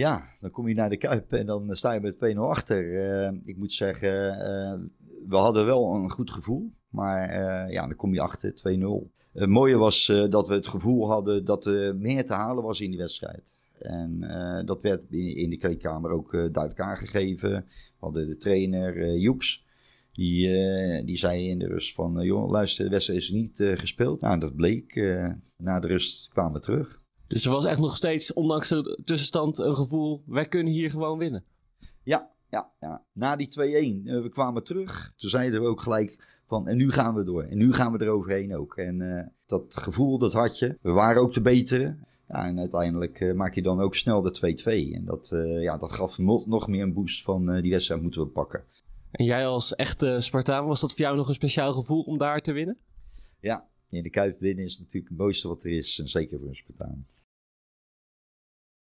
Ja, dan kom je naar de Kuip en dan eh, sta je met 2-0 achter. Eh, ik moet zeggen, eh, we hadden wel een goed gevoel. Maar ja, dan kom je achter 2-0. Het mooie was dat we het gevoel hadden dat er meer te halen was in die wedstrijd. En dat werd in, de kleedkamer ook duidelijk aangegeven. We hadden de trainer Joeks. Die, die zei in de rust van, joh, luister, de wedstrijd is niet gespeeld. Nou, dat bleek. na de rust kwamen we terug. Dus er was echt nog steeds, ondanks de tussenstand, een gevoel: wij kunnen hier gewoon winnen. Ja, ja, ja. Na die 2-1, eh, we kwamen terug. Toen zeiden we ook gelijk. Van, en nu gaan we door. En nu gaan we eroverheen ook. En eh, dat gevoel, dat had je. We waren ook de betere. Ja, en uiteindelijk eh, maak je dan ook snel de 2-2. En dat, ja, dat gaf nog, meer een boost van die wedstrijd moeten we pakken. En jij als echte Spartaan, was dat voor jou nog een speciaal gevoel om daar te winnen? Ja, in de Kuip winnen is natuurlijk het mooiste wat er is. zeker voor een Spartaan.